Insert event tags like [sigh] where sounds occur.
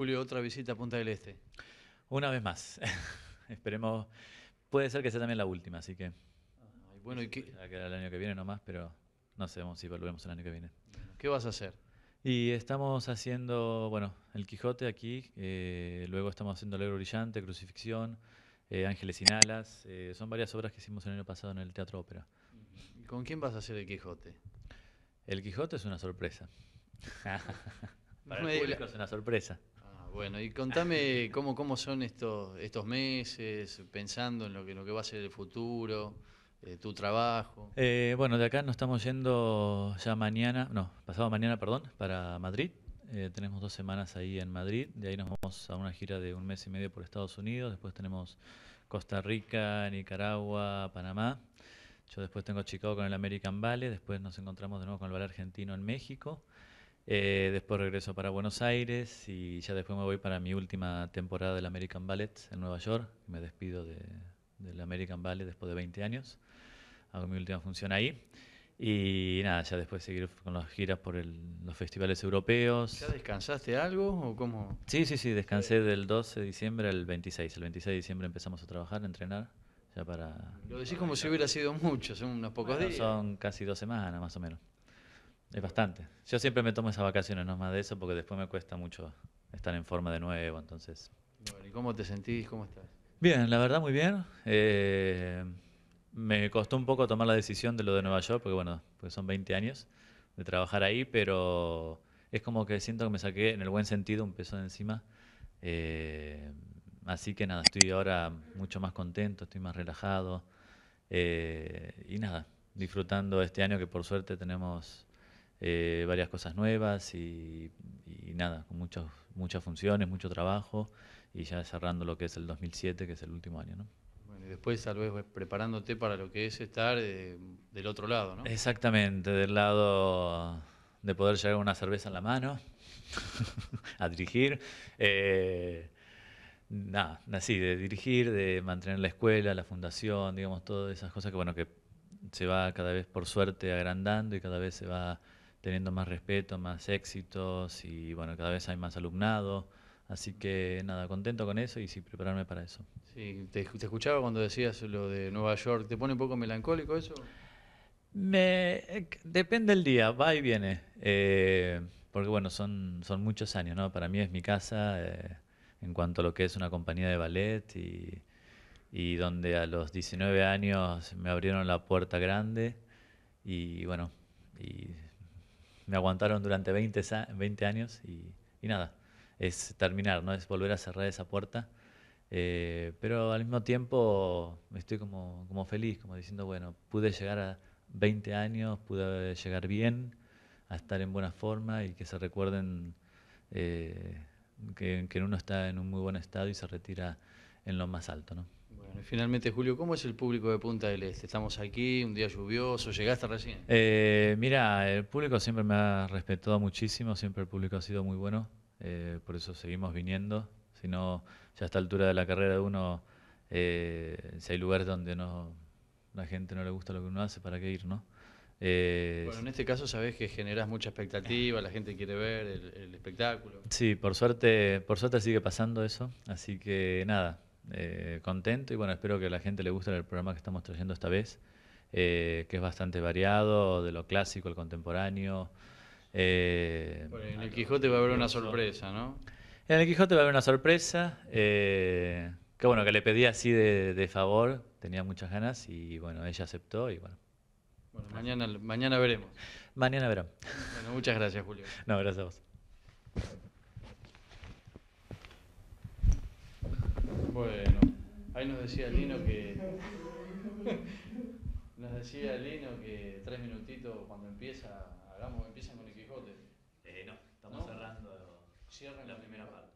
Julio, otra visita a Punta del Este. Una vez más. [laughs] Esperemos. Puede ser que sea también la última, así que. bueno, y bueno, ¿y qué? El año que viene nomás, pero no sabemos si volvemos el año que viene. ¿Qué vas a hacer? Y estamos haciendo, bueno, el Quijote aquí, eh, luego estamos haciendo El Brillante, Crucifixión, eh, Ángeles sin Alas, eh, son varias obras que hicimos el año pasado en el Teatro Ópera. con quién vas a hacer el Quijote? El Quijote es una sorpresa. [laughs] Para el público es una sorpresa. Bueno, y contame cómo, cómo son estos, estos meses, pensando en lo que, lo que va a ser el futuro, eh, tu trabajo. Eh, bueno, de acá nos estamos yendo ya mañana, no, pasado mañana, perdón, para Madrid. Eh, tenemos dos semanas ahí en Madrid, de ahí nos vamos a una gira de un mes y medio por Estados Unidos, después tenemos Costa Rica, Nicaragua, Panamá. Yo después tengo Chicago con el American Valley, después nos encontramos de nuevo con el Valle Argentino en México. Eh, después regreso para Buenos Aires y ya después me voy para mi última temporada del American Ballet en Nueva York. Me despido del American Ballet después de 20 años. Hago mi última función ahí. Y nada, ya después seguir con las giras por los festivales europeos. ¿Ya descansaste algo o cómo? Sí, sí, sí, descansé del 12 de diciembre al 26. El 26 de diciembre empezamos a trabajar, a entrenar. Ya para, Lo decís como si hubiera sido mucho, son unos pocos días. Son casi dos semanas más o menos. Es bastante. Yo siempre me tomo esas vacaciones, no más de eso, porque después me cuesta mucho estar en forma de nuevo, entonces. ¿y cómo te sentís? ¿Cómo estás? Bien, la verdad muy bien. Eh, me costó un poco tomar la decisión de lo de Nueva York, porque bueno, porque son 20 años de trabajar ahí, pero es como que siento que me saqué en el buen sentido un peso de encima. Eh, así que nada, estoy ahora mucho más contento, estoy más relajado. Eh, y nada, disfrutando este año que por suerte tenemos eh, varias cosas nuevas y, nada, con muchas funciones, mucho trabajo y ya cerrando lo que es el 2007, que es el último año. ¿no? Bueno, y después tal vez preparándote para lo que es estar eh, del otro lado, ¿no? Exactamente, del lado de poder llevar una cerveza en la mano, [laughs] a dirigir. Eh, nada, así, de dirigir, de mantener la escuela, la fundación, digamos, todas esas cosas que, bueno, que se va cada vez, por suerte, agrandando y cada vez se va teniendo más respeto, más éxitos y bueno, cada vez hay más alumnado. Así que nada, contento con eso y sí, prepararme para eso. Sí, te, escuchaba cuando decías lo de Nueva York. ¿Te pone un poco melancólico eso? Me, eh, depende del día, va y viene. Eh, porque bueno, son, son muchos años, ¿no? Para mí es mi casa eh, en cuanto a lo que es una compañía de ballet y, y donde a los 19 años me abrieron la puerta grande y bueno, y me aguantaron durante 20, años y, nada, es terminar, ¿no? es volver a cerrar esa puerta. Eh, pero al mismo tiempo estoy como, feliz, como diciendo, bueno, pude llegar a 20 años, pude llegar bien, a estar en buena forma y que se recuerden eh, que, uno está en un muy buen estado y se retira en lo más alto finalmente, Julio, ¿cómo es el público de Punta del Este? Estamos aquí, un día lluvioso, llegaste recién. Eh, mira, el público siempre me ha respetado muchísimo, siempre el público ha sido muy bueno, eh, por eso seguimos viniendo. Si no, ya a esta altura de la carrera de uno, eh, si hay lugares donde no, la gente no le gusta lo que uno hace, ¿para qué ir, no? Eh, bueno, en este caso sabes que generas mucha expectativa, la gente quiere ver el, el, espectáculo. Sí, por suerte, por suerte sigue pasando eso, así que nada, eh, contento y bueno, espero que a la gente le guste el programa que estamos trayendo esta vez, eh, que es bastante variado, de lo clásico al contemporáneo. Eh, en el Quijote va a haber una sorpresa, ¿no? En el Quijote va a haber una sorpresa, que bueno, que le pedí así de, favor, tenía muchas ganas y bueno, ella aceptó y bueno. mañana, mañana veremos. Mañana verá Bueno, muchas gracias, Julio. No, gracias a vos. Bueno, ahí nos decía Lino que. [laughs] nos decía Lino que tres minutitos cuando empieza, hagamos, empiezan con el Quijote. Eh, no, estamos cerrando Cierran la primera parte.